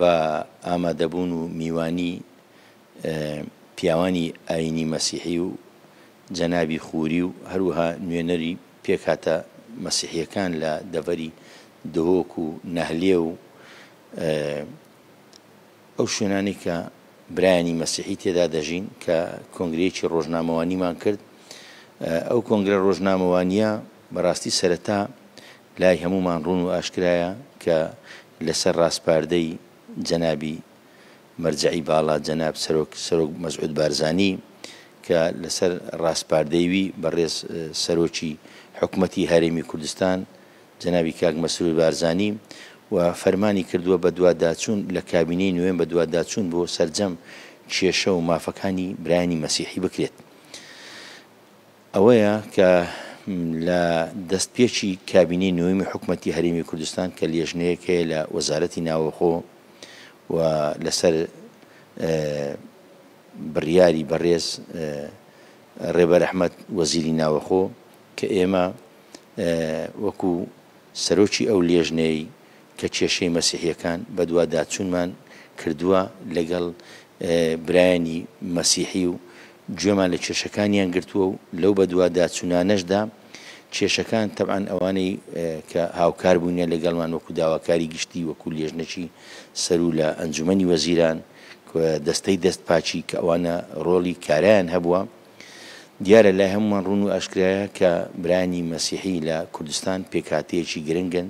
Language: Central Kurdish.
بە ئامادەبوون و میوانی پیاوانی ئاینی مەسیحی و جەنابی خوری و هەروها نوێنەری پێکاتە مەسیحیەکان لە دەڤری دهۆک و نەهلێ و ئەو شوێنانی کە برایانی مەسیحی تێدا دەژین کە کۆنگرێکی ڕۆژنامەوانیمان کرد ئەو کۆنگرە ڕۆژنامەوانیە بەڕاستی سەرەتا لای هەمومان ڕوون و ئاشکرایە کە لەسەر ڕاستپاردەی جەنابی مەرجعی باڵا جەناب سەرۆک مەزعود بارزانانی کە لەسەر ڕاستپاردەیوی بەڕێز سەرۆکی حکوومەتی هەرێمی کوردستان جەنابی کاک مەسروی بارزانانی و فەرمانی کردووە بە دوواداچوون لە کابینەی نوێن بە دوواداچوون بۆ سرجەم کێشە و مافەکانی برایانی مەسیحی بکرێت. ئەوەیە کە لە دەستپێکی کابینەی نوێمی حکوومەتی هەرمی کوردستان کە لێژنەیەک هەیە لە وەزارەتی ناوەخۆ و لەسەر بڕیاری بەڕێز ڕێبەر ئەحمد وەزیری ناوەخۆ کە ئێمە وەکو سەرۆکی ئەو لێژنەی کە کێشەی مەسیحیەکان بە دووادا چونمان کردووە لەگەڵ برایانی مەسیحی و گوێمان لە کێشەکانیان گرتووە و لەو بە دووادا چونانەشدا کێشەکان تەبان ئەوانەی کە هاوکار بوونیە لەگەڵمان وەکو داواکاری گشتی وەکو لێژنەکی سەر و لە ئەنجومی وەزیران دەستەی دەست پاچی کە ئەوانە ڕۆڵی کاریان هەبووە دیارە لای هەمومان ڕون و ئاشکرایە کە برانی مەسیحی لە کوردستان پێکاتەیەکی گرنگن